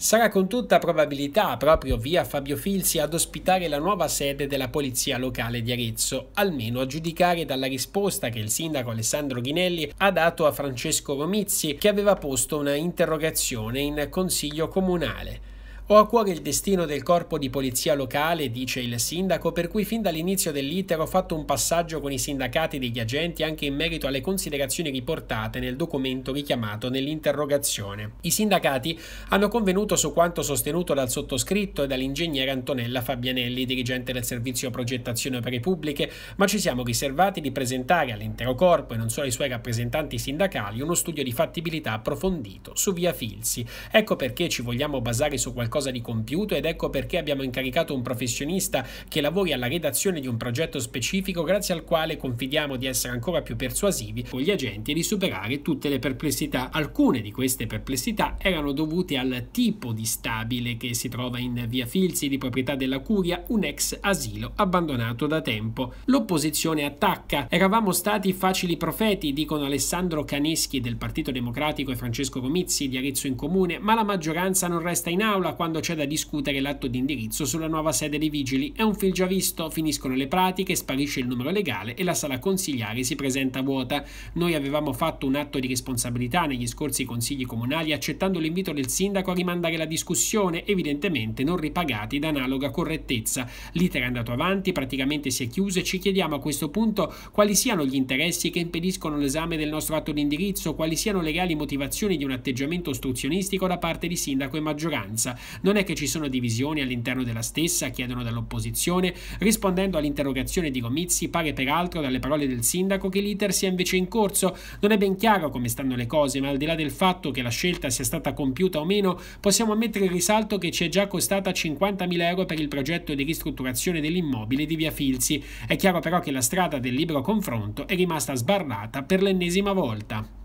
Sarà con tutta probabilità proprio via Fabio Filzi ad ospitare la nuova sede della Polizia Locale di Arezzo, almeno a giudicare dalla risposta che il sindaco Alessandro Ghinelli ha dato a Francesco Romizzi che aveva posto una interrogazione in Consiglio Comunale. Ho a cuore il destino del corpo di polizia locale, dice il sindaco, per cui fin dall'inizio dell'iter ho fatto un passaggio con i sindacati degli agenti anche in merito alle considerazioni riportate nel documento richiamato nell'interrogazione. I sindacati hanno convenuto su quanto sostenuto dal sottoscritto e dall'ingegnere Antonella Fabianelli, dirigente del servizio progettazione opere pubbliche, ma ci siamo riservati di presentare all'intero corpo e non solo ai suoi rappresentanti sindacali uno studio di fattibilità approfondito su via Filsi. Ecco perché ci vogliamo basare su qualcosa qualcosa di compiuto ed ecco perché abbiamo incaricato un professionista che lavori alla redazione di un progetto specifico grazie al quale confidiamo di essere ancora più persuasivi con gli agenti e di superare tutte le perplessità. Alcune di queste perplessità erano dovute al tipo di stabile che si trova in via Filzi di proprietà della Curia, un ex asilo abbandonato da tempo. L'opposizione attacca. Eravamo stati facili profeti, dicono Alessandro Caneschi del Partito Democratico e Francesco Comizzi di Arezzo in Comune, ma la maggioranza non resta in aula quando quando c'è da discutere l'atto di indirizzo sulla nuova sede dei vigili. È un film già visto, finiscono le pratiche, sparisce il numero legale e la sala consigliare si presenta vuota. Noi avevamo fatto un atto di responsabilità negli scorsi consigli comunali accettando l'invito del sindaco a rimandare la discussione, evidentemente non ripagati da analoga correttezza. L'iter è andato avanti, praticamente si è chiuso e ci chiediamo a questo punto quali siano gli interessi che impediscono l'esame del nostro atto di indirizzo, quali siano le reali motivazioni di un atteggiamento ostruzionistico da parte di sindaco e maggioranza. Non è che ci sono divisioni all'interno della stessa, chiedono dall'opposizione. Rispondendo all'interrogazione di Gomizzi, pare peraltro dalle parole del sindaco che l'iter sia invece in corso. Non è ben chiaro come stanno le cose, ma al di là del fatto che la scelta sia stata compiuta o meno, possiamo ammettere in risalto che ci è già costata 50.000 euro per il progetto di ristrutturazione dell'immobile di via Filzi. È chiaro però che la strada del libero confronto è rimasta sbarrata per l'ennesima volta.